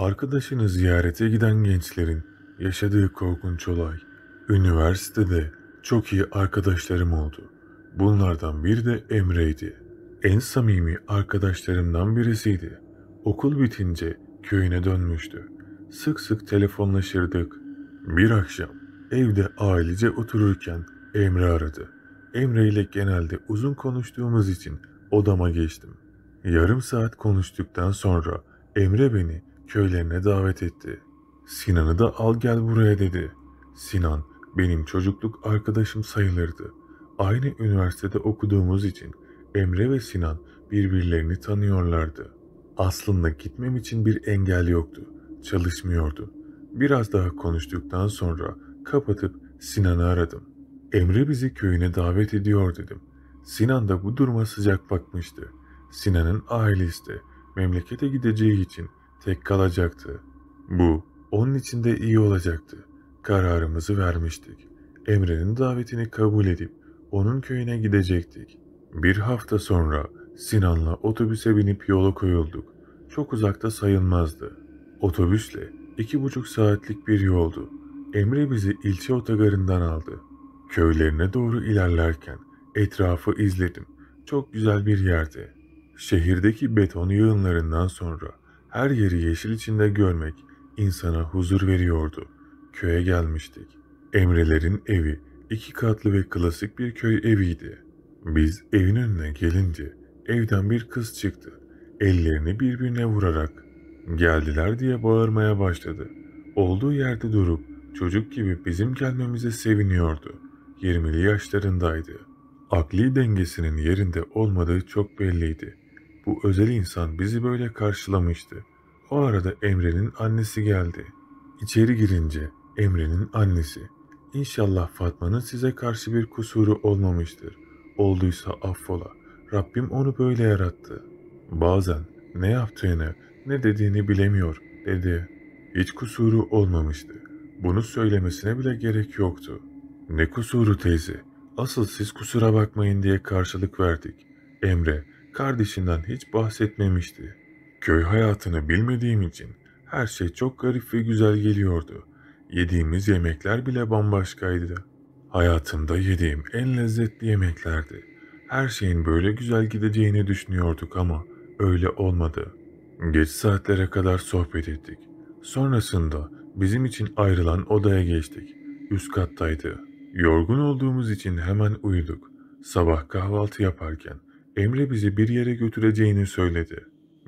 Arkadaşını ziyarete giden gençlerin yaşadığı korkunç olay. Üniversitede çok iyi arkadaşlarım oldu. Bunlardan biri de Emre'ydi. En samimi arkadaşlarımdan birisiydi. Okul bitince köyüne dönmüştü. Sık sık telefonlaşırdık. Bir akşam evde ailece otururken Emre aradı. Emre ile genelde uzun konuştuğumuz için odama geçtim. Yarım saat konuştuktan sonra Emre beni köylerine davet etti. Sinan'ı da al gel buraya dedi. Sinan benim çocukluk arkadaşım sayılırdı. Aynı üniversitede okuduğumuz için Emre ve Sinan birbirlerini tanıyorlardı. Aslında gitmem için bir engel yoktu. Çalışmıyordu. Biraz daha konuştuktan sonra kapatıp Sinan'ı aradım. Emre bizi köyüne davet ediyor dedim. Sinan da bu duruma sıcak bakmıştı. Sinan'ın ailesi de memlekete gideceği için Tek kalacaktı. Bu onun için de iyi olacaktı. Kararımızı vermiştik. Emre'nin davetini kabul edip onun köyüne gidecektik. Bir hafta sonra Sinan'la otobüse binip yola koyulduk. Çok uzakta sayılmazdı. Otobüsle iki buçuk saatlik bir yoldu. Emre bizi ilçe otogarından aldı. Köylerine doğru ilerlerken etrafı izledim. Çok güzel bir yerde. Şehirdeki beton yığınlarından sonra her yeri yeşil içinde görmek insana huzur veriyordu. Köye gelmiştik. Emre'lerin evi iki katlı ve klasik bir köy eviydi. Biz evin önüne gelince evden bir kız çıktı. Ellerini birbirine vurarak geldiler diye bağırmaya başladı. Olduğu yerde durup çocuk gibi bizim gelmemize seviniyordu. 20'li yaşlarındaydı. Akli dengesinin yerinde olmadığı çok belliydi. Bu özel insan bizi böyle karşılamıştı. O arada Emre'nin annesi geldi. İçeri girince Emre'nin annesi. İnşallah Fatma'nın size karşı bir kusuru olmamıştır. Olduysa affola. Rabbim onu böyle yarattı. Bazen ne yaptığını, ne dediğini bilemiyor dedi. Hiç kusuru olmamıştı. Bunu söylemesine bile gerek yoktu. Ne kusuru teyze? Asıl siz kusura bakmayın diye karşılık verdik. Emre, Kardeşinden hiç bahsetmemişti. Köy hayatını bilmediğim için her şey çok garip ve güzel geliyordu. Yediğimiz yemekler bile bambaşkaydı. Hayatımda yediğim en lezzetli yemeklerdi. Her şeyin böyle güzel gideceğini düşünüyorduk ama öyle olmadı. Geç saatlere kadar sohbet ettik. Sonrasında bizim için ayrılan odaya geçtik. Üst kattaydı. Yorgun olduğumuz için hemen uyuduk. Sabah kahvaltı yaparken Emre bizi bir yere götüreceğini söyledi.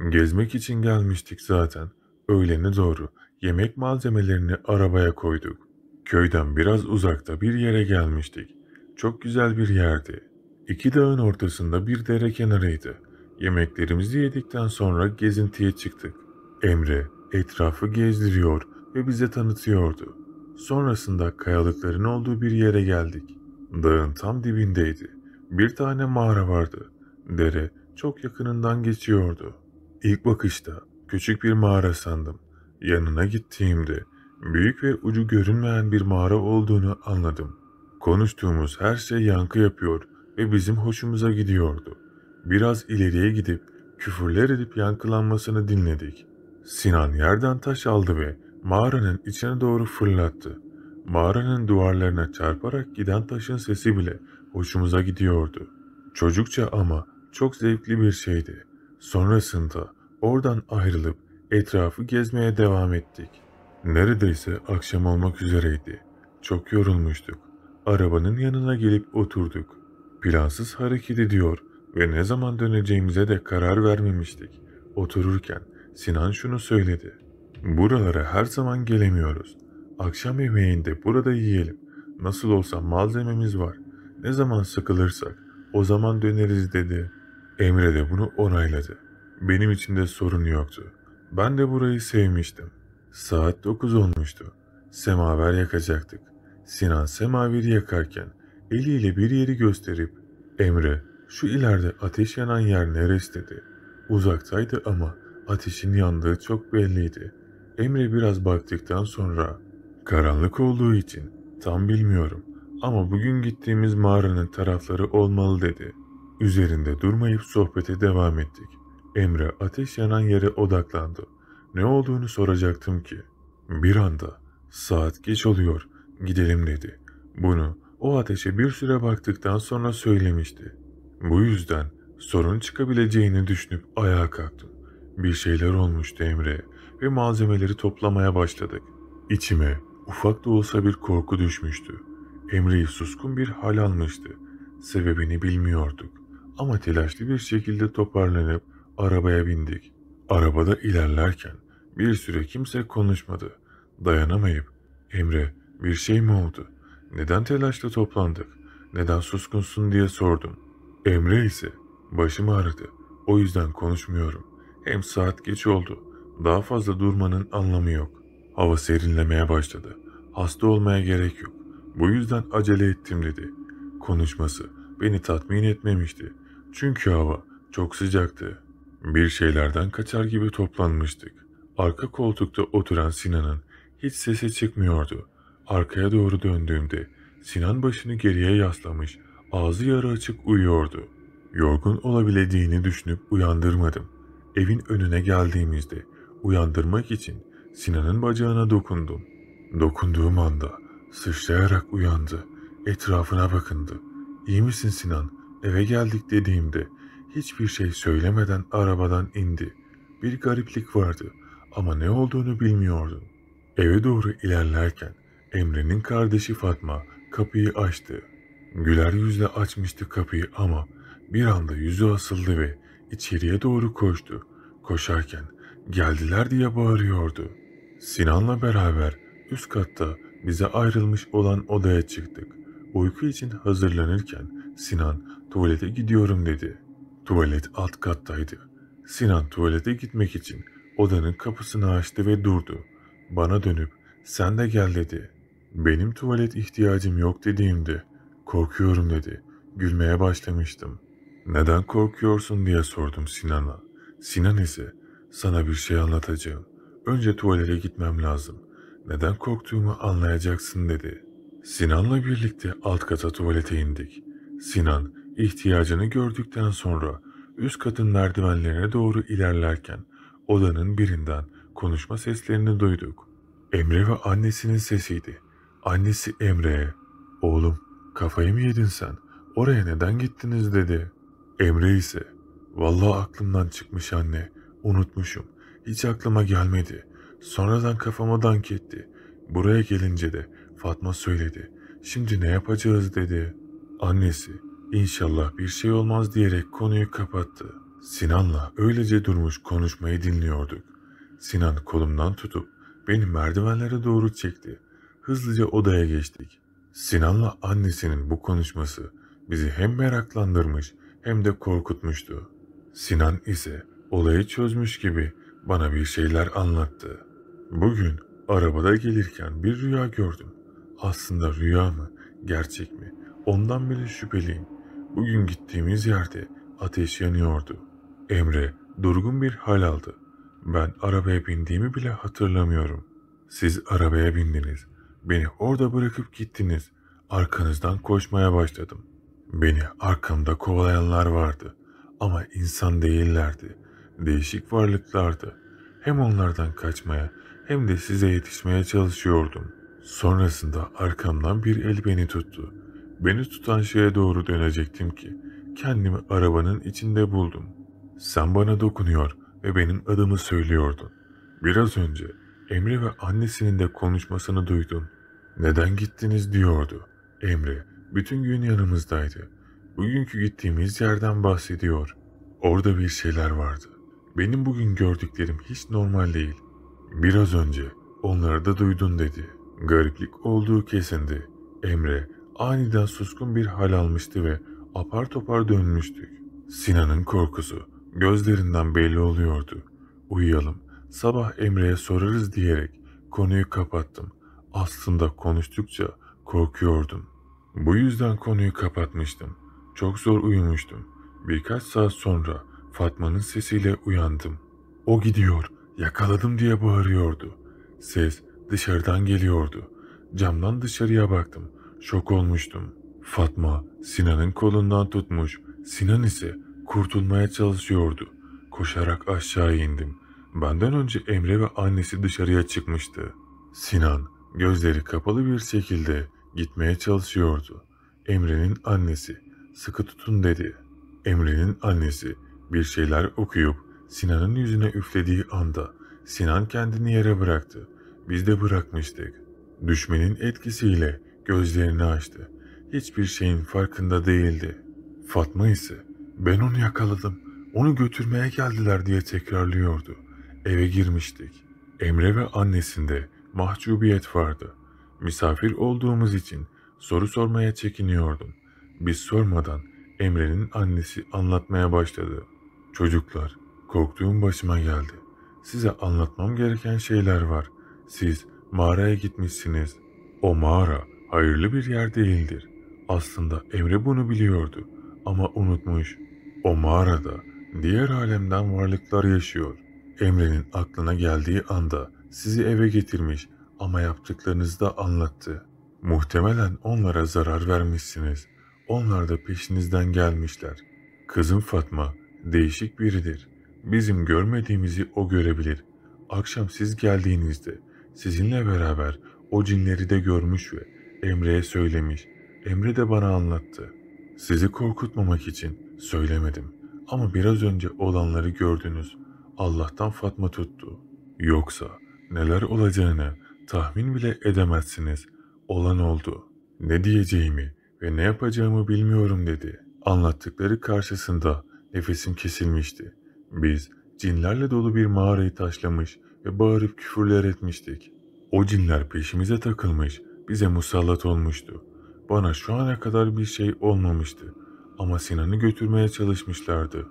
Gezmek için gelmiştik zaten. Öğlene doğru yemek malzemelerini arabaya koyduk. Köyden biraz uzakta bir yere gelmiştik. Çok güzel bir yerdi. İki dağın ortasında bir dere kenarıydı. Yemeklerimizi yedikten sonra gezintiye çıktık. Emre etrafı gezdiriyor ve bize tanıtıyordu. Sonrasında kayalıkların olduğu bir yere geldik. Dağın tam dibindeydi. Bir tane mağara vardı. Dere çok yakınından geçiyordu. İlk bakışta küçük bir mağara sandım. Yanına gittiğimde büyük ve ucu görünmeyen bir mağara olduğunu anladım. Konuştuğumuz her şey yankı yapıyor ve bizim hoşumuza gidiyordu. Biraz ileriye gidip küfürler edip yankılanmasını dinledik. Sinan yerden taş aldı ve mağaranın içine doğru fırlattı. Mağaranın duvarlarına çarparak giden taşın sesi bile hoşumuza gidiyordu. Çocukça ama çok zevkli bir şeydi. Sonrasında oradan ayrılıp etrafı gezmeye devam ettik. Neredeyse akşam olmak üzereydi. Çok yorulmuştuk. Arabanın yanına gelip oturduk. Plansız hareket ediyor ve ne zaman döneceğimize de karar vermemiştik. Otururken Sinan şunu söyledi. Buralara her zaman gelemiyoruz. Akşam yemeğinde burada yiyelim. Nasıl olsa malzememiz var. Ne zaman sıkılırsak o zaman döneriz dedi.'' Emre de bunu onayladı. Benim için de sorun yoktu. Ben de burayı sevmiştim. Saat 9 olmuştu. Semaver yakacaktık. Sinan semaveri yakarken eliyle bir yeri gösterip Emre şu ileride ateş yanan yer neresi dedi. Uzaktaydı ama ateşin yandığı çok belliydi. Emre biraz baktıktan sonra karanlık olduğu için tam bilmiyorum ama bugün gittiğimiz mağaranın tarafları olmalı dedi. Üzerinde durmayıp sohbete devam ettik. Emre ateş yanan yere odaklandı. Ne olduğunu soracaktım ki. Bir anda saat geç oluyor gidelim dedi. Bunu o ateşe bir süre baktıktan sonra söylemişti. Bu yüzden sorun çıkabileceğini düşünüp ayağa kalktım. Bir şeyler olmuştu Emre ve malzemeleri toplamaya başladık. İçime ufak da olsa bir korku düşmüştü. Emre'yi suskun bir hal almıştı. Sebebini bilmiyorduk ama telaşlı bir şekilde toparlanıp arabaya bindik. Arabada ilerlerken bir süre kimse konuşmadı. Dayanamayıp Emre bir şey mi oldu? Neden telaşlı toplandık? Neden suskunsun diye sordum. Emre ise başım ağrıdı. O yüzden konuşmuyorum. Hem saat geç oldu. Daha fazla durmanın anlamı yok. Hava serinlemeye başladı. Hasta olmaya gerek yok. Bu yüzden acele ettim dedi. Konuşması beni tatmin etmemişti. Çünkü hava çok sıcaktı. Bir şeylerden kaçar gibi toplanmıştık. Arka koltukta oturan Sinan'ın hiç sesi çıkmıyordu. Arkaya doğru döndüğümde Sinan başını geriye yaslamış, ağzı yarı açık uyuyordu. Yorgun olabileceğini düşünüp uyandırmadım. Evin önüne geldiğimizde uyandırmak için Sinan'ın bacağına dokundum. Dokunduğum anda sıçrayarak uyandı. Etrafına bakındı. İyi misin Sinan? Eve geldik dediğimde hiçbir şey söylemeden arabadan indi. Bir gariplik vardı ama ne olduğunu bilmiyordum. Eve doğru ilerlerken Emre'nin kardeşi Fatma kapıyı açtı. Güler yüzle açmıştı kapıyı ama bir anda yüzü asıldı ve içeriye doğru koştu. Koşarken geldiler diye bağırıyordu. Sinan'la beraber üst katta bize ayrılmış olan odaya çıktık. Uyku için hazırlanırken Sinan Tuvalete gidiyorum dedi. Tuvalet alt kattaydı. Sinan tuvalete gitmek için odanın kapısını açtı ve durdu. Bana dönüp sen de gel dedi. Benim tuvalet ihtiyacım yok dediğimde korkuyorum dedi. Gülmeye başlamıştım. Neden korkuyorsun diye sordum Sinan'a. Sinan ise sana bir şey anlatacağım. Önce tuvalete gitmem lazım. Neden korktuğumu anlayacaksın dedi. Sinan'la birlikte alt kata tuvalete indik. Sinan İhtiyacını gördükten sonra üst katın merdivenlerine doğru ilerlerken odanın birinden konuşma seslerini duyduk. Emre ve annesinin sesiydi. Annesi Emre'ye ''Oğlum kafayı mı yedin sen? Oraya neden gittiniz?'' dedi. Emre ise ''Vallahi aklımdan çıkmış anne. Unutmuşum. Hiç aklıma gelmedi. Sonradan kafama dank etti. Buraya gelince de Fatma söyledi. Şimdi ne yapacağız?'' dedi. Annesi İnşallah bir şey olmaz diyerek konuyu kapattı. Sinan'la öylece durmuş konuşmayı dinliyorduk. Sinan kolumdan tutup beni merdivenlere doğru çekti. Hızlıca odaya geçtik. Sinan'la annesinin bu konuşması bizi hem meraklandırmış hem de korkutmuştu. Sinan ise olayı çözmüş gibi bana bir şeyler anlattı. Bugün arabada gelirken bir rüya gördüm. Aslında rüya mı, gerçek mi? Ondan bile şüpheliyim. Bugün gittiğimiz yerde ateş yanıyordu. Emre durgun bir hal aldı. Ben arabaya bindiğimi bile hatırlamıyorum. Siz arabaya bindiniz. Beni orada bırakıp gittiniz. Arkanızdan koşmaya başladım. Beni arkamda kovalayanlar vardı. Ama insan değillerdi. Değişik varlıklardı. Hem onlardan kaçmaya hem de size yetişmeye çalışıyordum. Sonrasında arkamdan bir el beni tuttu. Beni tutan şeye doğru dönecektim ki kendimi arabanın içinde buldum. Sen bana dokunuyor ve benim adımı söylüyordun. Biraz önce Emre ve annesinin de konuşmasını duydum. Neden gittiniz diyordu. Emre bütün gün yanımızdaydı. Bugünkü gittiğimiz yerden bahsediyor. Orada bir şeyler vardı. Benim bugün gördüklerim hiç normal değil. Biraz önce onları da duydun dedi. Gariplik olduğu kesindi. Emre aniden suskun bir hal almıştı ve apar topar dönmüştük. Sinan'ın korkusu gözlerinden belli oluyordu. Uyuyalım, sabah Emre'ye sorarız diyerek konuyu kapattım. Aslında konuştukça korkuyordum. Bu yüzden konuyu kapatmıştım. Çok zor uyumuştum. Birkaç saat sonra Fatma'nın sesiyle uyandım. O gidiyor, yakaladım diye bağırıyordu. Ses dışarıdan geliyordu. Camdan dışarıya baktım. Şok olmuştum. Fatma Sinan'ın kolundan tutmuş, Sinan ise kurtulmaya çalışıyordu. Koşarak aşağı indim. Benden önce Emre ve annesi dışarıya çıkmıştı. Sinan gözleri kapalı bir şekilde gitmeye çalışıyordu. Emre'nin annesi sıkı tutun dedi. Emre'nin annesi bir şeyler okuyup Sinan'ın yüzüne üflediği anda Sinan kendini yere bıraktı. Biz de bırakmıştık. Düşmenin etkisiyle Gözlerini açtı. Hiçbir şeyin farkında değildi. Fatma ise ben onu yakaladım, onu götürmeye geldiler diye tekrarlıyordu. Eve girmiştik. Emre ve annesinde mahcubiyet vardı. Misafir olduğumuz için soru sormaya çekiniyordum. Biz sormadan Emre'nin annesi anlatmaya başladı. Çocuklar, korktuğum başıma geldi. Size anlatmam gereken şeyler var. Siz mağaraya gitmişsiniz. O mağara hayırlı bir yer değildir. Aslında Emre bunu biliyordu ama unutmuş. O mağarada diğer alemden varlıklar yaşıyor. Emre'nin aklına geldiği anda sizi eve getirmiş ama yaptıklarınızı da anlattı. Muhtemelen onlara zarar vermişsiniz. Onlar da peşinizden gelmişler. Kızım Fatma değişik biridir. Bizim görmediğimizi o görebilir. Akşam siz geldiğinizde sizinle beraber o cinleri de görmüş ve Emre'ye söylemiş. Emre de bana anlattı. Sizi korkutmamak için söylemedim. Ama biraz önce olanları gördünüz. Allah'tan Fatma tuttu. Yoksa neler olacağını tahmin bile edemezsiniz. Olan oldu. Ne diyeceğimi ve ne yapacağımı bilmiyorum dedi. Anlattıkları karşısında nefesim kesilmişti. Biz cinlerle dolu bir mağarayı taşlamış ve bağırıp küfürler etmiştik. O cinler peşimize takılmış bize musallat olmuştu. Bana şu ana kadar bir şey olmamıştı ama Sinan'ı götürmeye çalışmışlardı.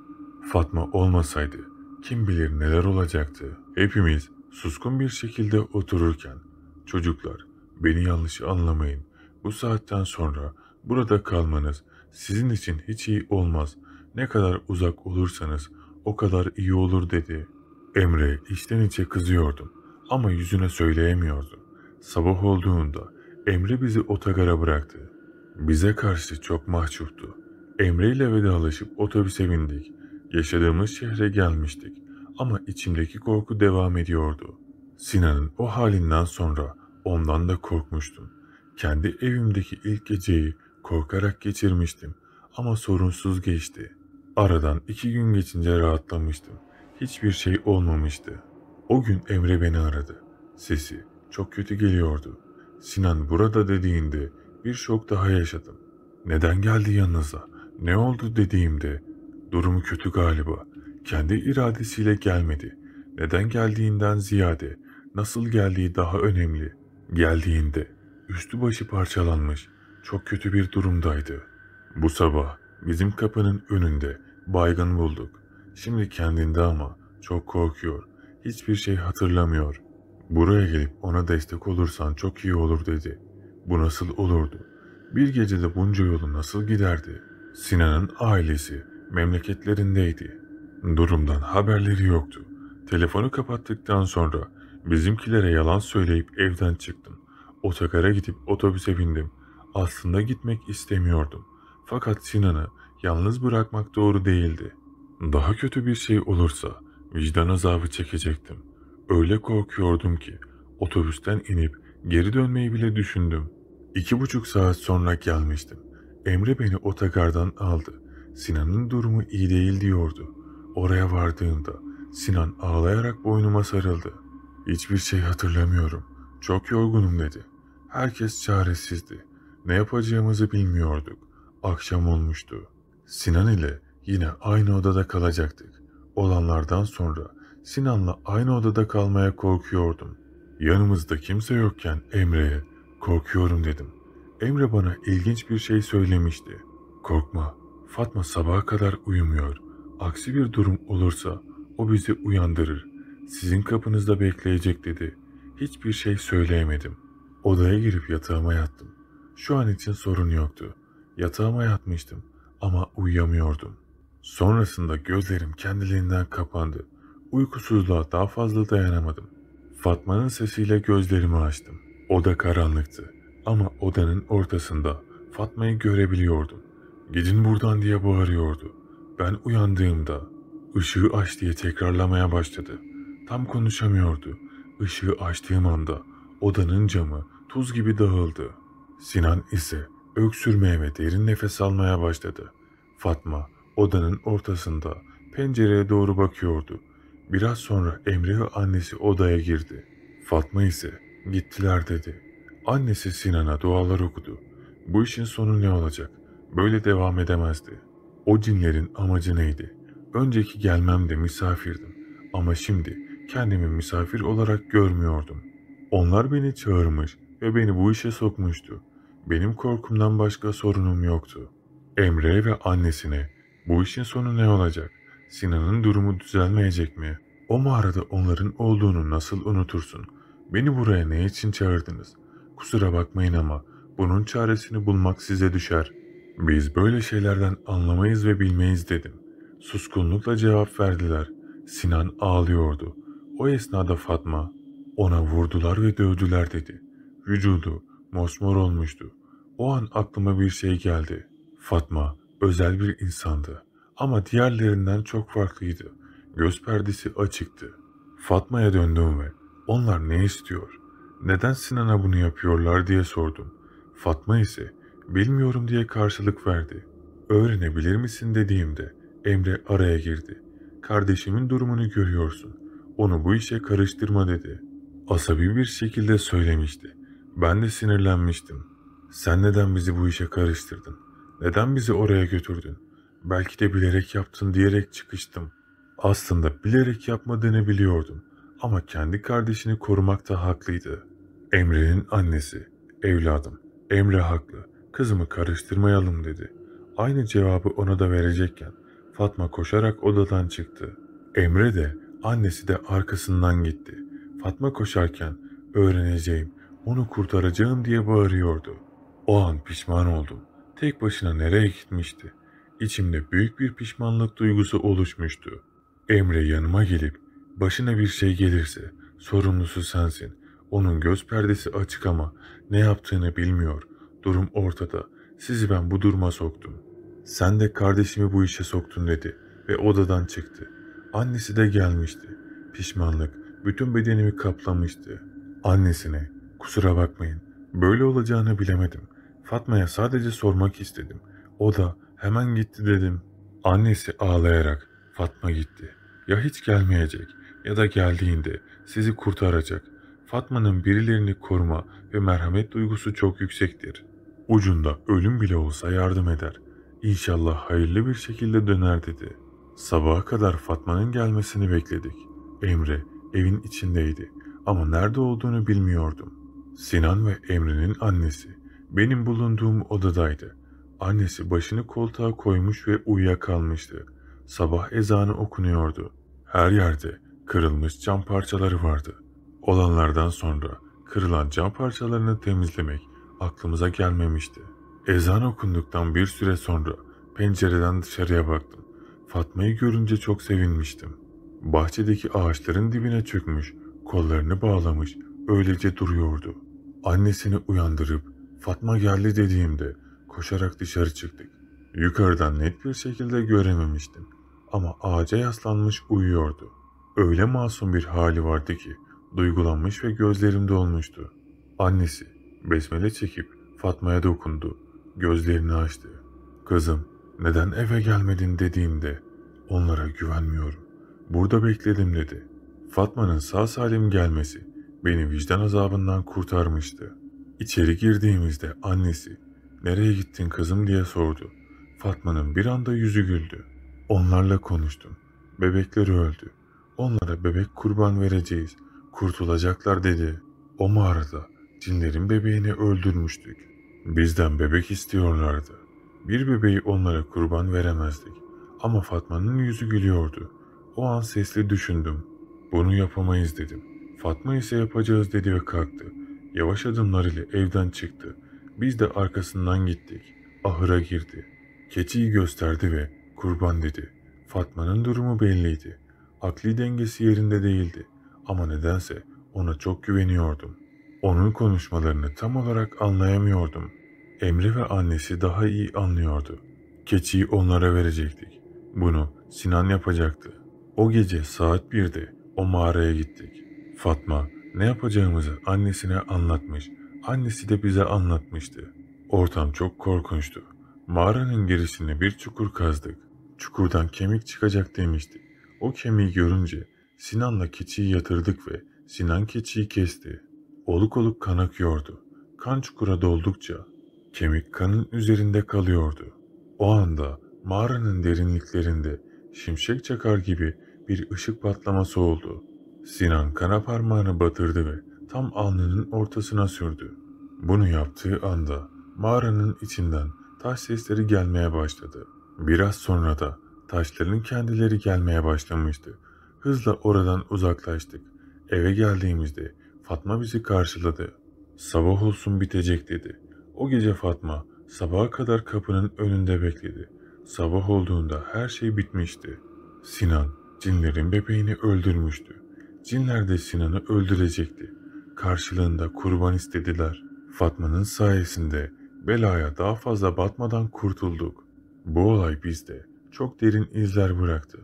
Fatma olmasaydı kim bilir neler olacaktı. Hepimiz suskun bir şekilde otururken çocuklar beni yanlış anlamayın bu saatten sonra burada kalmanız sizin için hiç iyi olmaz. Ne kadar uzak olursanız o kadar iyi olur dedi. Emre içten içe kızıyordum ama yüzüne söyleyemiyordum. Sabah olduğunda Emre bizi otogara bıraktı. Bize karşı çok mahcuptu. Emre ile vedalaşıp otobüse bindik. Yaşadığımız şehre gelmiştik ama içimdeki korku devam ediyordu. Sinan'ın o halinden sonra ondan da korkmuştum. Kendi evimdeki ilk geceyi korkarak geçirmiştim ama sorunsuz geçti. Aradan iki gün geçince rahatlamıştım. Hiçbir şey olmamıştı. O gün Emre beni aradı. Sesi çok kötü geliyordu. Sinan burada dediğinde bir şok daha yaşadım. Neden geldi yanınıza? Ne oldu dediğimde durumu kötü galiba. Kendi iradesiyle gelmedi. Neden geldiğinden ziyade nasıl geldiği daha önemli. Geldiğinde üstü başı parçalanmış, çok kötü bir durumdaydı. Bu sabah bizim kapının önünde baygın bulduk. Şimdi kendinde ama çok korkuyor. Hiçbir şey hatırlamıyor. Buraya gelip ona destek olursan çok iyi olur dedi. Bu nasıl olurdu? Bir gecede bunca yolu nasıl giderdi? Sinan'ın ailesi memleketlerindeydi. Durumdan haberleri yoktu. Telefonu kapattıktan sonra bizimkilere yalan söyleyip evden çıktım. Otogara gidip otobüse bindim. Aslında gitmek istemiyordum. Fakat Sinan'ı yalnız bırakmak doğru değildi. Daha kötü bir şey olursa vicdan azabı çekecektim. Öyle korkuyordum ki otobüsten inip geri dönmeyi bile düşündüm. İki buçuk saat sonra gelmiştim. Emre beni otogardan aldı. Sinan'ın durumu iyi değil diyordu. Oraya vardığımda Sinan ağlayarak boynuma sarıldı. Hiçbir şey hatırlamıyorum. Çok yorgunum dedi. Herkes çaresizdi. Ne yapacağımızı bilmiyorduk. Akşam olmuştu. Sinan ile yine aynı odada kalacaktık. Olanlardan sonra Sinan'la aynı odada kalmaya korkuyordum. Yanımızda kimse yokken Emre'ye korkuyorum dedim. Emre bana ilginç bir şey söylemişti. Korkma, Fatma sabaha kadar uyumuyor. Aksi bir durum olursa o bizi uyandırır. Sizin kapınızda bekleyecek dedi. Hiçbir şey söyleyemedim. Odaya girip yatağıma yattım. Şu an için sorun yoktu. Yatağıma yatmıştım ama uyuyamıyordum. Sonrasında gözlerim kendiliğinden kapandı. Uykusuzluğa daha fazla dayanamadım. Fatma'nın sesiyle gözlerimi açtım. Oda karanlıktı ama odanın ortasında Fatma'yı görebiliyordum. Gidin buradan diye bağırıyordu. Ben uyandığımda ışığı aç diye tekrarlamaya başladı. Tam konuşamıyordu. Işığı açtığım anda odanın camı tuz gibi dağıldı. Sinan ise öksürmeye ve derin nefes almaya başladı. Fatma odanın ortasında pencereye doğru bakıyordu. Biraz sonra Emre ve annesi odaya girdi. Fatma ise gittiler dedi. Annesi Sinan'a dualar okudu. Bu işin sonu ne olacak? Böyle devam edemezdi. O cinlerin amacı neydi? Önceki gelmemde misafirdim ama şimdi kendimi misafir olarak görmüyordum. Onlar beni çağırmış ve beni bu işe sokmuştu. Benim korkumdan başka sorunum yoktu. Emre ve annesine bu işin sonu ne olacak? Sinan'ın durumu düzelmeyecek mi? O mağarada onların olduğunu nasıl unutursun? Beni buraya ne için çağırdınız? Kusura bakmayın ama bunun çaresini bulmak size düşer. Biz böyle şeylerden anlamayız ve bilmeyiz dedim. Suskunlukla cevap verdiler. Sinan ağlıyordu. O esnada Fatma ona vurdular ve dövdüler dedi. Vücudu mosmor olmuştu. O an aklıma bir şey geldi. Fatma özel bir insandı. Ama diğerlerinden çok farklıydı. Göz perdesi açıktı. Fatma'ya döndüm ve onlar ne istiyor? Neden Sinan'a bunu yapıyorlar diye sordum. Fatma ise bilmiyorum diye karşılık verdi. Öğrenebilir misin dediğimde Emre araya girdi. Kardeşimin durumunu görüyorsun. Onu bu işe karıştırma dedi. Asabi bir şekilde söylemişti. Ben de sinirlenmiştim. Sen neden bizi bu işe karıştırdın? Neden bizi oraya götürdün? Belki de bilerek yaptın diyerek çıkıştım. Aslında bilerek yapmadığını biliyordum ama kendi kardeşini korumakta haklıydı. Emre'nin annesi, evladım, Emre haklı, kızımı karıştırmayalım dedi. Aynı cevabı ona da verecekken Fatma koşarak odadan çıktı. Emre de annesi de arkasından gitti. Fatma koşarken öğreneceğim, onu kurtaracağım diye bağırıyordu. O an pişman oldum. Tek başına nereye gitmişti? İçimde büyük bir pişmanlık duygusu oluşmuştu. Emre yanıma gelip başına bir şey gelirse sorumlusu sensin. Onun göz perdesi açık ama ne yaptığını bilmiyor. Durum ortada. Sizi ben bu duruma soktum. Sen de kardeşimi bu işe soktun dedi ve odadan çıktı. Annesi de gelmişti. Pişmanlık bütün bedenimi kaplamıştı. Annesine kusura bakmayın böyle olacağını bilemedim. Fatma'ya sadece sormak istedim. O da Hemen gitti dedim. Annesi ağlayarak Fatma gitti. Ya hiç gelmeyecek ya da geldiğinde sizi kurtaracak. Fatma'nın birilerini koruma ve merhamet duygusu çok yüksektir. Ucunda ölüm bile olsa yardım eder. İnşallah hayırlı bir şekilde döner dedi. Sabaha kadar Fatma'nın gelmesini bekledik. Emre evin içindeydi ama nerede olduğunu bilmiyordum. Sinan ve Emre'nin annesi benim bulunduğum odadaydı. Annesi başını koltuğa koymuş ve uyuyakalmıştı. Sabah ezanı okunuyordu. Her yerde kırılmış cam parçaları vardı. Olanlardan sonra kırılan cam parçalarını temizlemek aklımıza gelmemişti. Ezan okunduktan bir süre sonra pencereden dışarıya baktım. Fatma'yı görünce çok sevinmiştim. Bahçedeki ağaçların dibine çökmüş, kollarını bağlamış, öylece duruyordu. Annesini uyandırıp Fatma geldi dediğimde Koşarak dışarı çıktık. Yukarıdan net bir şekilde görememiştim ama ağaca yaslanmış uyuyordu. Öyle masum bir hali vardı ki duygulanmış ve gözlerimde olmuştu. Annesi besmele çekip Fatma'ya dokundu. Gözlerini açtı. Kızım neden eve gelmedin dediğimde onlara güvenmiyorum. Burada bekledim dedi. Fatma'nın sağ salim gelmesi beni vicdan azabından kurtarmıştı. İçeri girdiğimizde annesi nereye gittin kızım diye sordu. Fatma'nın bir anda yüzü güldü. Onlarla konuştum. Bebekleri öldü. Onlara bebek kurban vereceğiz. Kurtulacaklar dedi. O mağarada cinlerin bebeğini öldürmüştük. Bizden bebek istiyorlardı. Bir bebeği onlara kurban veremezdik. Ama Fatma'nın yüzü gülüyordu. O an sesli düşündüm. Bunu yapamayız dedim. Fatma ise yapacağız dedi ve kalktı. Yavaş adımlarıyla evden çıktı. Biz de arkasından gittik. Ahıra girdi. Keçiyi gösterdi ve kurban dedi. Fatma'nın durumu belliydi. Akli dengesi yerinde değildi ama nedense ona çok güveniyordum. Onun konuşmalarını tam olarak anlayamıyordum. Emre ve annesi daha iyi anlıyordu. Keçiyi onlara verecektik. Bunu Sinan yapacaktı. O gece saat 1'de o mağaraya gittik. Fatma ne yapacağımızı annesine anlatmış Annesi de bize anlatmıştı. Ortam çok korkunçtu. Mağaranın gerisinde bir çukur kazdık. Çukurdan kemik çıkacak demişti. O kemiği görünce Sinan'la keçiyi yatırdık ve Sinan keçiyi kesti. Oluk oluk kan akıyordu. Kan çukura doldukça kemik kanın üzerinde kalıyordu. O anda mağaranın derinliklerinde şimşek çakar gibi bir ışık patlaması oldu. Sinan kana parmağını batırdı ve tam alnının ortasına sürdü. Bunu yaptığı anda mağaranın içinden taş sesleri gelmeye başladı. Biraz sonra da taşların kendileri gelmeye başlamıştı. Hızla oradan uzaklaştık. Eve geldiğimizde Fatma bizi karşıladı. Sabah olsun bitecek dedi. O gece Fatma sabaha kadar kapının önünde bekledi. Sabah olduğunda her şey bitmişti. Sinan cinlerin bebeğini öldürmüştü. Cinler de Sinan'ı öldürecekti. Karşılığında kurban istediler. Fatma'nın sayesinde belaya daha fazla batmadan kurtulduk. Bu olay bizde çok derin izler bıraktı.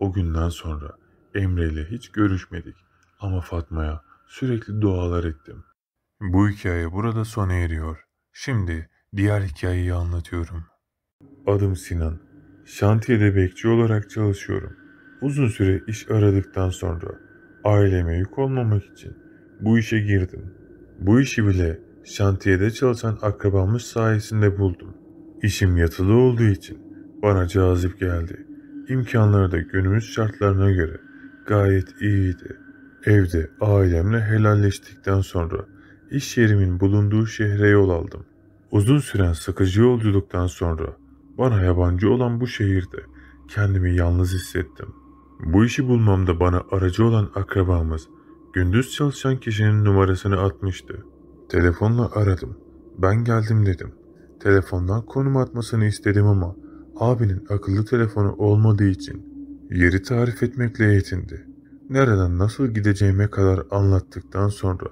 O günden sonra Emre ile hiç görüşmedik ama Fatma'ya sürekli dualar ettim. Bu hikaye burada sona eriyor. Şimdi diğer hikayeyi anlatıyorum. Adım Sinan. Şantiyede bekçi olarak çalışıyorum. Uzun süre iş aradıktan sonra aileme yük olmamak için bu işe girdim. Bu işi bile şantiyede çalışan akrabamız sayesinde buldum. İşim yatılı olduğu için bana cazip geldi. İmkanları da günümüz şartlarına göre gayet iyiydi. Evde ailemle helalleştikten sonra iş yerimin bulunduğu şehre yol aldım. Uzun süren sıkıcı yolculuktan sonra bana yabancı olan bu şehirde kendimi yalnız hissettim. Bu işi bulmamda bana aracı olan akrabamız Gündüz çalışan kişinin numarasını atmıştı. Telefonla aradım. Ben geldim dedim. Telefondan konum atmasını istedim ama abinin akıllı telefonu olmadığı için yeri tarif etmekle yetindi. Nereden nasıl gideceğime kadar anlattıktan sonra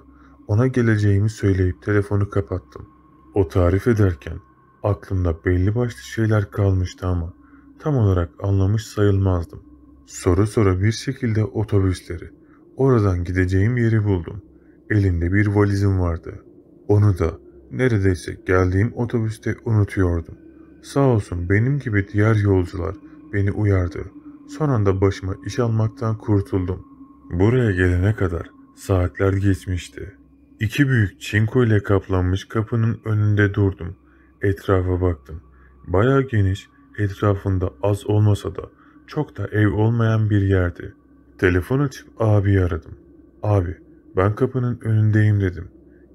ona geleceğimi söyleyip telefonu kapattım. O tarif ederken aklımda belli başlı şeyler kalmıştı ama tam olarak anlamış sayılmazdım. Soru sonra bir şekilde otobüsleri, Oradan gideceğim yeri buldum. Elimde bir valizim vardı. Onu da neredeyse geldiğim otobüste unutuyordum. Sağ olsun benim gibi diğer yolcular beni uyardı. Son anda başıma iş almaktan kurtuldum. Buraya gelene kadar saatler geçmişti. İki büyük çinko ile kaplanmış kapının önünde durdum. Etrafa baktım. Baya geniş, etrafında az olmasa da çok da ev olmayan bir yerdi. Telefon açıp abiyi aradım. Abi ben kapının önündeyim dedim.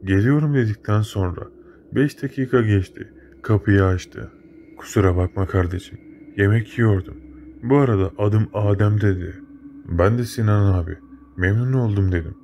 Geliyorum dedikten sonra 5 dakika geçti. Kapıyı açtı. Kusura bakma kardeşim. Yemek yiyordum. Bu arada adım Adem dedi. Ben de Sinan abi. Memnun oldum dedim.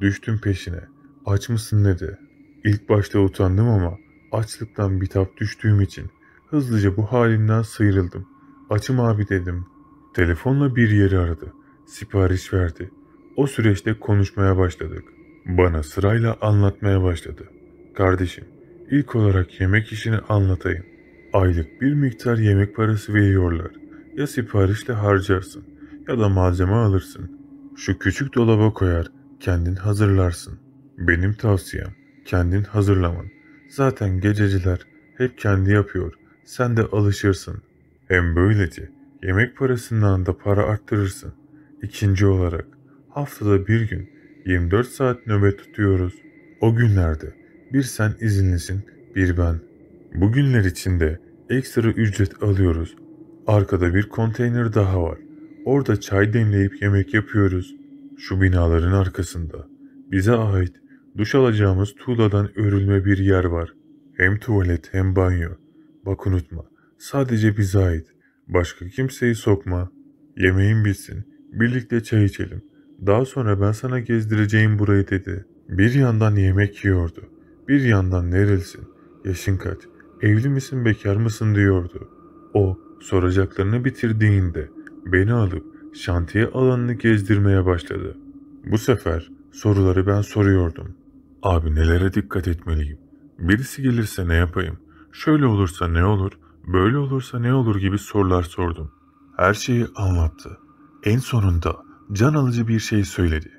Düştüm peşine. Aç mısın dedi. İlk başta utandım ama açlıktan bitap düştüğüm için hızlıca bu halimden sıyrıldım. Açım abi dedim. Telefonla bir yeri aradı sipariş verdi. O süreçte konuşmaya başladık. Bana sırayla anlatmaya başladı. Kardeşim, ilk olarak yemek işini anlatayım. Aylık bir miktar yemek parası veriyorlar. Ya siparişle harcarsın ya da malzeme alırsın. Şu küçük dolaba koyar, kendin hazırlarsın. Benim tavsiyem, kendin hazırlaman. Zaten gececiler hep kendi yapıyor. Sen de alışırsın. Hem böylece yemek parasından da para arttırırsın. İkinci olarak haftada bir gün 24 saat nöbet tutuyoruz. O günlerde bir sen izinlisin bir ben. Bu günler içinde ekstra ücret alıyoruz. Arkada bir konteyner daha var. Orada çay demleyip yemek yapıyoruz. Şu binaların arkasında bize ait duş alacağımız tuğladan örülme bir yer var. Hem tuvalet hem banyo. Bak unutma sadece bize ait. Başka kimseyi sokma. Yemeğin bitsin. Birlikte çay içelim. Daha sonra ben sana gezdireceğim burayı dedi. Bir yandan yemek yiyordu. Bir yandan nerelisin? Yaşın kaç? Evli misin bekar mısın diyordu. O soracaklarını bitirdiğinde beni alıp şantiye alanını gezdirmeye başladı. Bu sefer soruları ben soruyordum. Abi nelere dikkat etmeliyim? Birisi gelirse ne yapayım? Şöyle olursa ne olur? Böyle olursa ne olur gibi sorular sordum. Her şeyi anlattı. En sonunda can alıcı bir şey söyledi.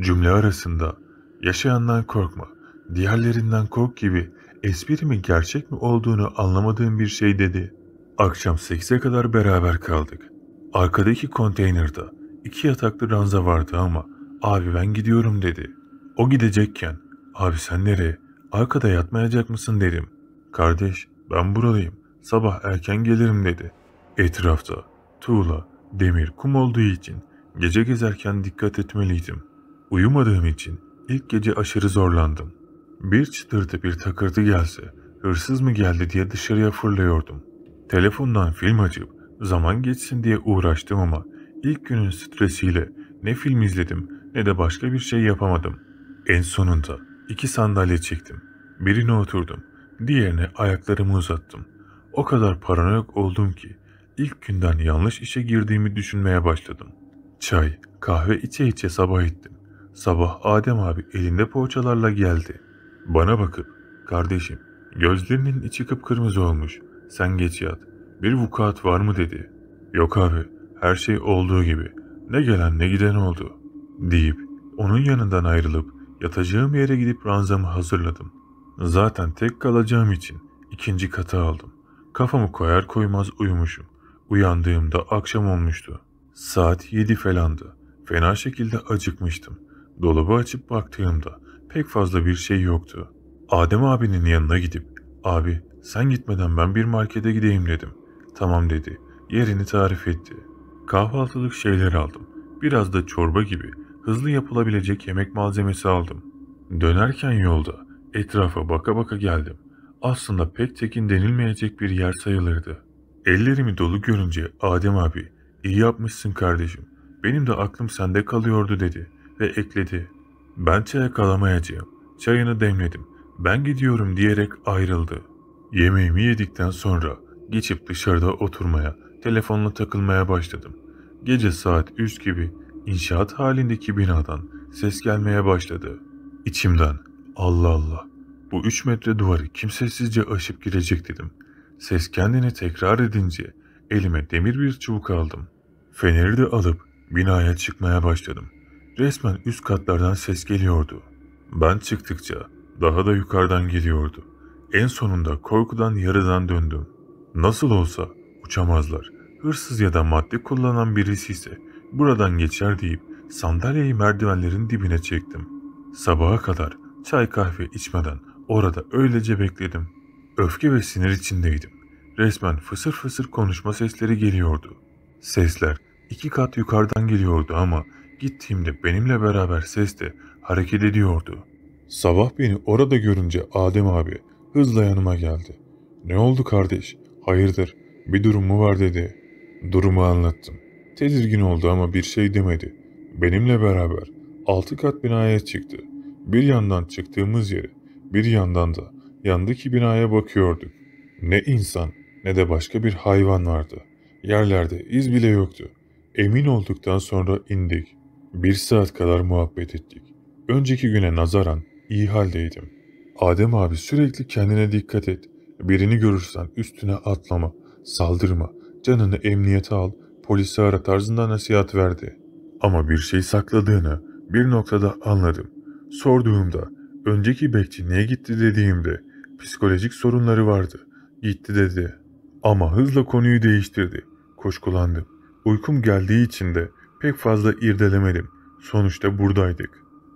Cümle arasında yaşayandan korkma, diğerlerinden kork gibi espri gerçek mi olduğunu anlamadığım bir şey dedi. Akşam 8'e kadar beraber kaldık. Arkadaki konteynerda iki yataklı ranza vardı ama abi ben gidiyorum dedi. O gidecekken abi sen nereye? Arkada yatmayacak mısın dedim. Kardeş ben buralıyım sabah erken gelirim dedi. Etrafta tuğla, Demir kum olduğu için gece gezerken dikkat etmeliydim. Uyumadığım için ilk gece aşırı zorlandım. Bir çıtırtı bir takırtı gelse hırsız mı geldi diye dışarıya fırlıyordum. Telefondan film açıp zaman geçsin diye uğraştım ama ilk günün stresiyle ne film izledim ne de başka bir şey yapamadım. En sonunda iki sandalye çektim. Birine oturdum, diğerine ayaklarımı uzattım. O kadar paranoyak oldum ki ilk günden yanlış işe girdiğimi düşünmeye başladım. Çay, kahve içe içe sabah ettim. Sabah Adem abi elinde poğaçalarla geldi. Bana bakıp, kardeşim gözlerinin içi kıpkırmızı olmuş. Sen geç yat. Bir vukuat var mı dedi. Yok abi, her şey olduğu gibi. Ne gelen ne giden oldu. Deyip onun yanından ayrılıp yatacağım yere gidip ranzamı hazırladım. Zaten tek kalacağım için ikinci kata aldım. Kafamı koyar koymaz uyumuşum. Uyandığımda akşam olmuştu. Saat 7 falandı. Fena şekilde acıkmıştım. Dolabı açıp baktığımda pek fazla bir şey yoktu. Adem abinin yanına gidip abi sen gitmeden ben bir markete gideyim dedim. Tamam dedi. Yerini tarif etti. Kahvaltılık şeyler aldım. Biraz da çorba gibi hızlı yapılabilecek yemek malzemesi aldım. Dönerken yolda etrafa baka baka geldim. Aslında pek tekin denilmeyecek bir yer sayılırdı. Ellerimi dolu görünce Adem abi iyi yapmışsın kardeşim. Benim de aklım sende kalıyordu dedi ve ekledi. Ben çay kalamayacağım. Çayını demledim. Ben gidiyorum diyerek ayrıldı. Yemeğimi yedikten sonra geçip dışarıda oturmaya, telefonla takılmaya başladım. Gece saat 3 gibi inşaat halindeki binadan ses gelmeye başladı. İçimden Allah Allah bu 3 metre duvarı kimsesizce aşıp girecek dedim. Ses kendini tekrar edince elime demir bir çubuk aldım. Feneri de alıp binaya çıkmaya başladım. Resmen üst katlardan ses geliyordu. Ben çıktıkça daha da yukarıdan geliyordu. En sonunda korkudan yarıdan döndüm. Nasıl olsa uçamazlar. Hırsız ya da madde kullanan birisi ise buradan geçer deyip sandalyeyi merdivenlerin dibine çektim. Sabaha kadar çay kahve içmeden orada öylece bekledim. Öfke ve sinir içindeydim. Resmen fısır fısır konuşma sesleri geliyordu. Sesler iki kat yukarıdan geliyordu ama gittiğimde benimle beraber ses de hareket ediyordu. Sabah beni orada görünce Adem abi hızla yanıma geldi. Ne oldu kardeş? Hayırdır? Bir durum mu var dedi. Durumu anlattım. Tedirgin oldu ama bir şey demedi. Benimle beraber altı kat binaya çıktı. Bir yandan çıktığımız yeri, bir yandan da Yandaki binaya bakıyorduk. Ne insan ne de başka bir hayvan vardı. Yerlerde iz bile yoktu. Emin olduktan sonra indik. Bir saat kadar muhabbet ettik. Önceki güne nazaran iyi haldeydim. Adem abi sürekli kendine dikkat et. Birini görürsen üstüne atlama, saldırma, canını emniyete al, polisi ara tarzında nasihat verdi. Ama bir şey sakladığını bir noktada anladım. Sorduğumda önceki bekçi niye gitti dediğimde Psikolojik sorunları vardı. Gitti dedi. Ama hızla konuyu değiştirdi. Koşkulandım. Uykum geldiği için de pek fazla irdelemedim. Sonuçta buradaydık.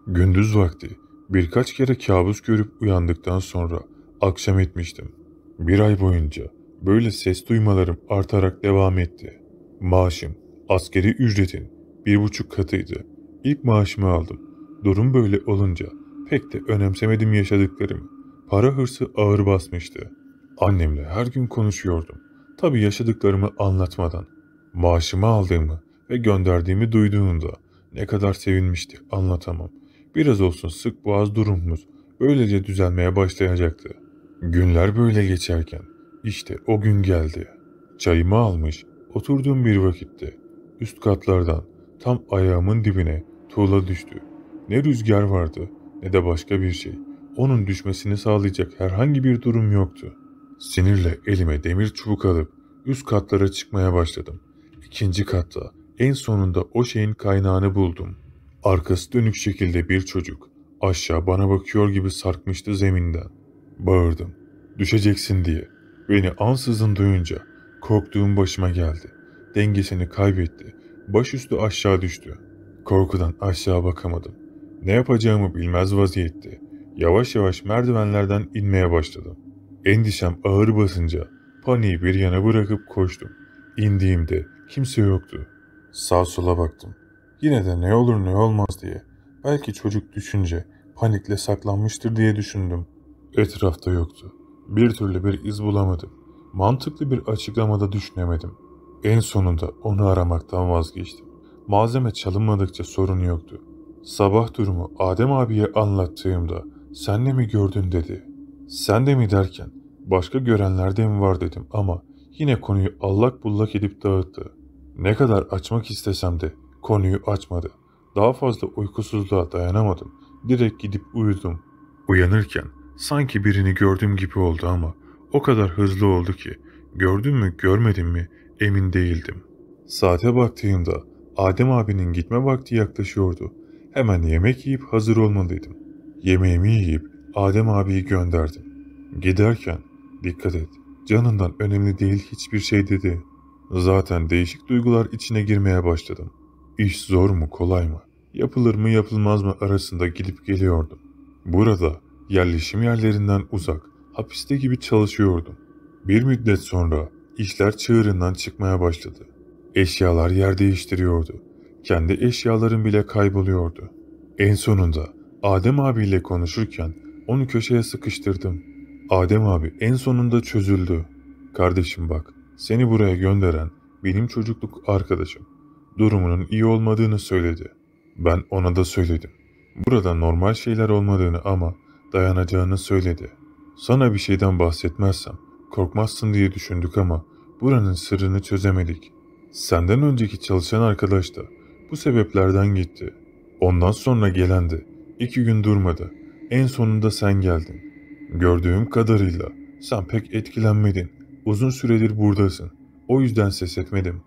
Gündüz vakti birkaç kere kabus görüp uyandıktan sonra akşam etmiştim. Bir ay boyunca böyle ses duymalarım artarak devam etti. Maaşım askeri ücretin bir buçuk katıydı. İlk maaşımı aldım. Durum böyle olunca pek de önemsemedim yaşadıklarımı. Para hırsı ağır basmıştı. Annemle her gün konuşuyordum. Tabi yaşadıklarımı anlatmadan. Maaşımı aldığımı ve gönderdiğimi duyduğunda ne kadar sevinmişti anlatamam. Biraz olsun sık boğaz durumumuz böylece düzelmeye başlayacaktı. Günler böyle geçerken işte o gün geldi. Çayımı almış oturduğum bir vakitte üst katlardan tam ayağımın dibine tuğla düştü. Ne rüzgar vardı ne de başka bir şey onun düşmesini sağlayacak herhangi bir durum yoktu. Sinirle elime demir çubuk alıp üst katlara çıkmaya başladım. İkinci katta en sonunda o şeyin kaynağını buldum. Arkası dönük şekilde bir çocuk aşağı bana bakıyor gibi sarkmıştı zeminden. Bağırdım. Düşeceksin diye. Beni ansızın duyunca korktuğum başıma geldi. Dengesini kaybetti. Başüstü aşağı düştü. Korkudan aşağı bakamadım. Ne yapacağımı bilmez vaziyette. Yavaş yavaş merdivenlerden inmeye başladım. Endişem ağır basınca paniği bir yana bırakıp koştum. İndiğimde kimse yoktu. Sağ sola baktım. Yine de ne olur ne olmaz diye. Belki çocuk düşünce panikle saklanmıştır diye düşündüm. Etrafta yoktu. Bir türlü bir iz bulamadım. Mantıklı bir açıklamada düşünemedim. En sonunda onu aramaktan vazgeçtim. Malzeme çalınmadıkça sorun yoktu. Sabah durumu Adem abiye anlattığımda sen de mi gördün dedi. Sen de mi derken başka görenler de mi var dedim ama yine konuyu allak bullak edip dağıttı. Ne kadar açmak istesem de konuyu açmadı. Daha fazla uykusuzluğa dayanamadım. Direkt gidip uyudum. Uyanırken sanki birini gördüm gibi oldu ama o kadar hızlı oldu ki gördüm mü görmedim mi emin değildim. Saate baktığımda Adem abinin gitme vakti yaklaşıyordu. Hemen yemek yiyip hazır olmalıydım. Yemeğimi yiyip Adem abiyi gönderdim. Giderken dikkat et canından önemli değil hiçbir şey dedi. Zaten değişik duygular içine girmeye başladım. İş zor mu kolay mı? Yapılır mı yapılmaz mı arasında gidip geliyordum. Burada yerleşim yerlerinden uzak, hapiste gibi çalışıyordum. Bir müddet sonra işler çığırından çıkmaya başladı. Eşyalar yer değiştiriyordu. Kendi eşyalarım bile kayboluyordu. En sonunda Adem abiyle konuşurken onu köşeye sıkıştırdım. Adem abi en sonunda çözüldü. Kardeşim bak, seni buraya gönderen benim çocukluk arkadaşım durumunun iyi olmadığını söyledi. Ben ona da söyledim. Burada normal şeyler olmadığını ama dayanacağını söyledi. Sana bir şeyden bahsetmezsem korkmazsın diye düşündük ama buranın sırrını çözemedik. Senden önceki çalışan arkadaş da bu sebeplerden gitti. Ondan sonra gelen de İki gün durmadı. En sonunda sen geldin. Gördüğüm kadarıyla sen pek etkilenmedin. Uzun süredir buradasın. O yüzden ses etmedim.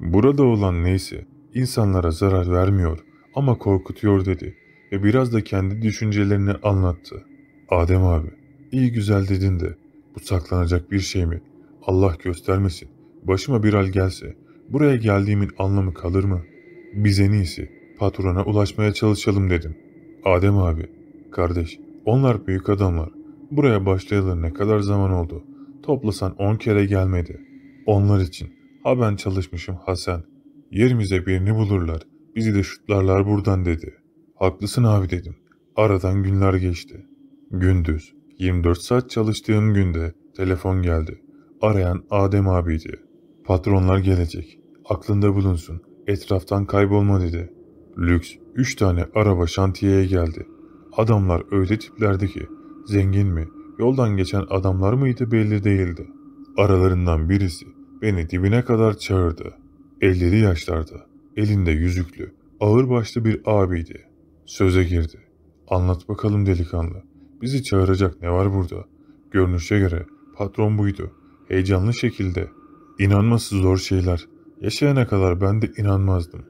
Burada olan neyse insanlara zarar vermiyor ama korkutuyor dedi ve biraz da kendi düşüncelerini anlattı. Adem abi iyi güzel dedin de bu saklanacak bir şey mi? Allah göstermesin. Başıma bir hal gelse buraya geldiğimin anlamı kalır mı? Biz en iyisi patrona ulaşmaya çalışalım dedim. Adem abi, kardeş, onlar büyük adamlar. Buraya başlayalı ne kadar zaman oldu. Toplasan on kere gelmedi. Onlar için. Ha ben çalışmışım Hasan. Yerimize birini bulurlar. Bizi de şutlarlar buradan dedi. Haklısın abi dedim. Aradan günler geçti. Gündüz. 24 saat çalıştığım günde telefon geldi. Arayan Adem abiydi. Patronlar gelecek. Aklında bulunsun. Etraftan kaybolma dedi. Lüks Üç tane araba şantiyeye geldi. Adamlar öyle tiplerdi ki zengin mi, yoldan geçen adamlar mıydı belli değildi. Aralarından birisi beni dibine kadar çağırdı. 50'li yaşlarda, elinde yüzüklü, ağırbaşlı bir abiydi. Söze girdi. Anlat bakalım delikanlı. Bizi çağıracak ne var burada? Görünüşe göre patron buydu. Heyecanlı şekilde. İnanması zor şeyler. Yaşayana kadar ben de inanmazdım.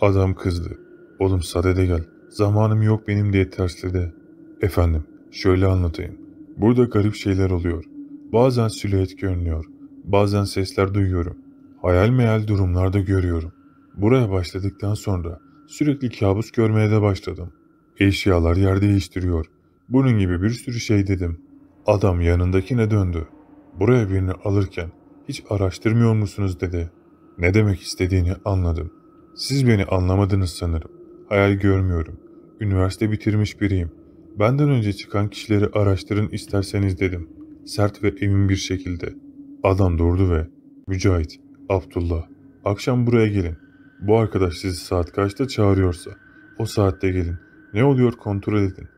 Adam kızdı. Oğlum sadede gel. Zamanım yok benim diye tersledi. Efendim şöyle anlatayım. Burada garip şeyler oluyor. Bazen silüet görünüyor. Bazen sesler duyuyorum. Hayal meyal durumlarda görüyorum. Buraya başladıktan sonra sürekli kabus görmeye de başladım. Eşyalar yer değiştiriyor. Bunun gibi bir sürü şey dedim. Adam yanındakine döndü. Buraya birini alırken hiç araştırmıyor musunuz dedi. Ne demek istediğini anladım. Siz beni anlamadınız sanırım hayal görmüyorum. Üniversite bitirmiş biriyim. Benden önce çıkan kişileri araştırın isterseniz dedim. Sert ve emin bir şekilde. Adam durdu ve Mücahit, Abdullah, akşam buraya gelin. Bu arkadaş sizi saat kaçta çağırıyorsa o saatte gelin. Ne oluyor kontrol edin.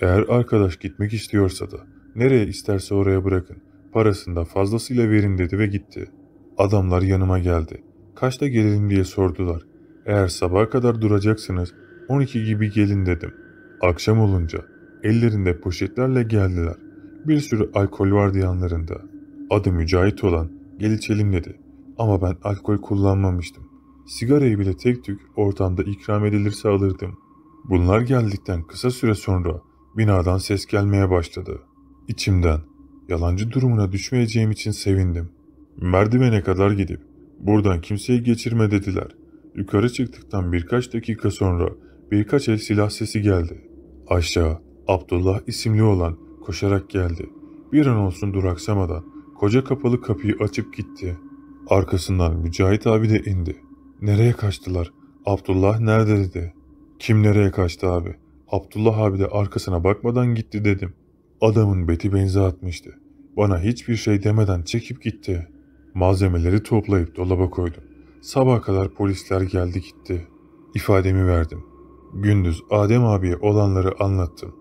Eğer arkadaş gitmek istiyorsa da nereye isterse oraya bırakın. Parasını da fazlasıyla verin dedi ve gitti. Adamlar yanıma geldi. Kaçta gelelim diye sordular. Eğer sabaha kadar duracaksınız 12 gibi gelin dedim. Akşam olunca ellerinde poşetlerle geldiler. Bir sürü alkol vardı yanlarında. Adı Mücahit olan gel içelim dedi. Ama ben alkol kullanmamıştım. Sigarayı bile tek tük ortamda ikram edilirse alırdım. Bunlar geldikten kısa süre sonra binadan ses gelmeye başladı. İçimden yalancı durumuna düşmeyeceğim için sevindim. Merdivene kadar gidip buradan kimseyi geçirme dediler. Yukarı çıktıktan birkaç dakika sonra birkaç el silah sesi geldi. Aşağı Abdullah isimli olan koşarak geldi. Bir an olsun duraksamadan koca kapalı kapıyı açıp gitti. Arkasından Mücahit abi de indi. Nereye kaçtılar? Abdullah nerede dedi. Kim nereye kaçtı abi? Abdullah abi de arkasına bakmadan gitti dedim. Adamın beti benzi atmıştı. Bana hiçbir şey demeden çekip gitti. Malzemeleri toplayıp dolaba koydum. Sabah kadar polisler geldi gitti. İfademi verdim. Gündüz Adem abiye olanları anlattım.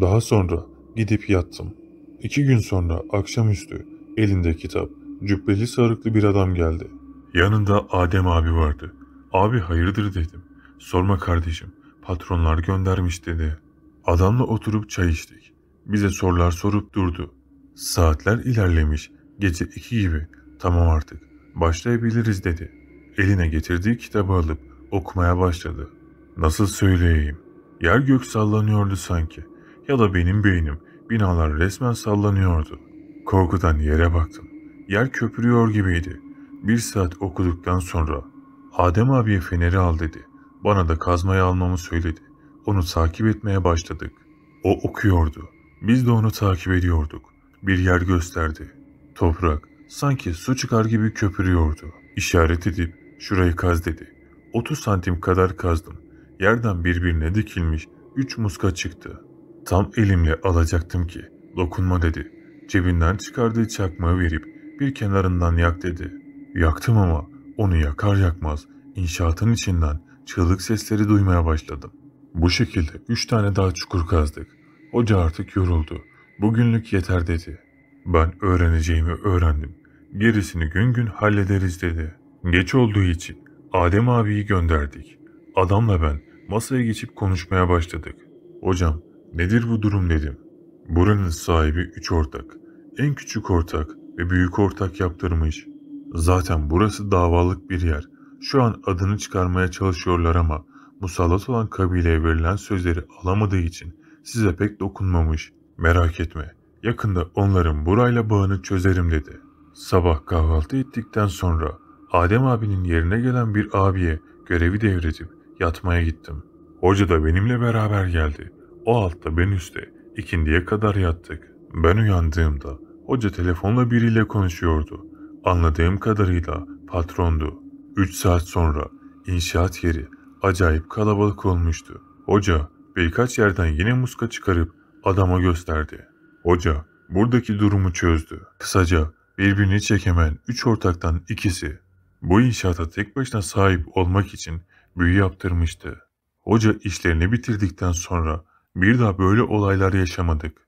Daha sonra gidip yattım. İki gün sonra akşamüstü elinde kitap, cübbeli sarıklı bir adam geldi. Yanında Adem abi vardı. Abi hayırdır dedim. Sorma kardeşim, patronlar göndermiş dedi. Adamla oturup çay içtik. Bize sorular sorup durdu. Saatler ilerlemiş, gece iki gibi. Tamam artık, başlayabiliriz dedi. Eline getirdiği kitabı alıp okumaya başladı. Nasıl söyleyeyim? Yer gök sallanıyordu sanki. Ya da benim beynim binalar resmen sallanıyordu. Korkudan yere baktım. Yer köpürüyor gibiydi. Bir saat okuduktan sonra Adem abiye feneri al dedi. Bana da kazmayı almamı söyledi. Onu takip etmeye başladık. O okuyordu. Biz de onu takip ediyorduk. Bir yer gösterdi. Toprak sanki su çıkar gibi köpürüyordu. İşaret edip Şurayı kaz dedi. 30 santim kadar kazdım. Yerden birbirine dikilmiş 3 muska çıktı. Tam elimle alacaktım ki dokunma dedi. Cebinden çıkardığı çakmağı verip bir kenarından yak dedi. Yaktım ama onu yakar yakmaz inşaatın içinden çığlık sesleri duymaya başladım. Bu şekilde üç tane daha çukur kazdık. Hoca artık yoruldu. Bugünlük yeter dedi. Ben öğreneceğimi öğrendim. Gerisini gün gün hallederiz dedi.'' Geç olduğu için Adem abiyi gönderdik. Adamla ben masaya geçip konuşmaya başladık. Hocam nedir bu durum dedim. Buranın sahibi üç ortak. En küçük ortak ve büyük ortak yaptırmış. Zaten burası davalık bir yer. Şu an adını çıkarmaya çalışıyorlar ama musallat olan kabileye verilen sözleri alamadığı için size pek dokunmamış. Merak etme, yakında onların burayla bağını çözerim dedi. Sabah kahvaltı ettikten sonra Adem abinin yerine gelen bir abiye görevi devredip yatmaya gittim. Hoca da benimle beraber geldi. O altta ben üstte ikindiye kadar yattık. Ben uyandığımda hoca telefonla biriyle konuşuyordu. Anladığım kadarıyla patrondu. 3 saat sonra inşaat yeri acayip kalabalık olmuştu. Hoca birkaç yerden yine muska çıkarıp adama gösterdi. Hoca buradaki durumu çözdü. Kısaca birbirini çekemen üç ortaktan ikisi bu inşaata tek başına sahip olmak için büyü yaptırmıştı. Hoca işlerini bitirdikten sonra bir daha böyle olaylar yaşamadık.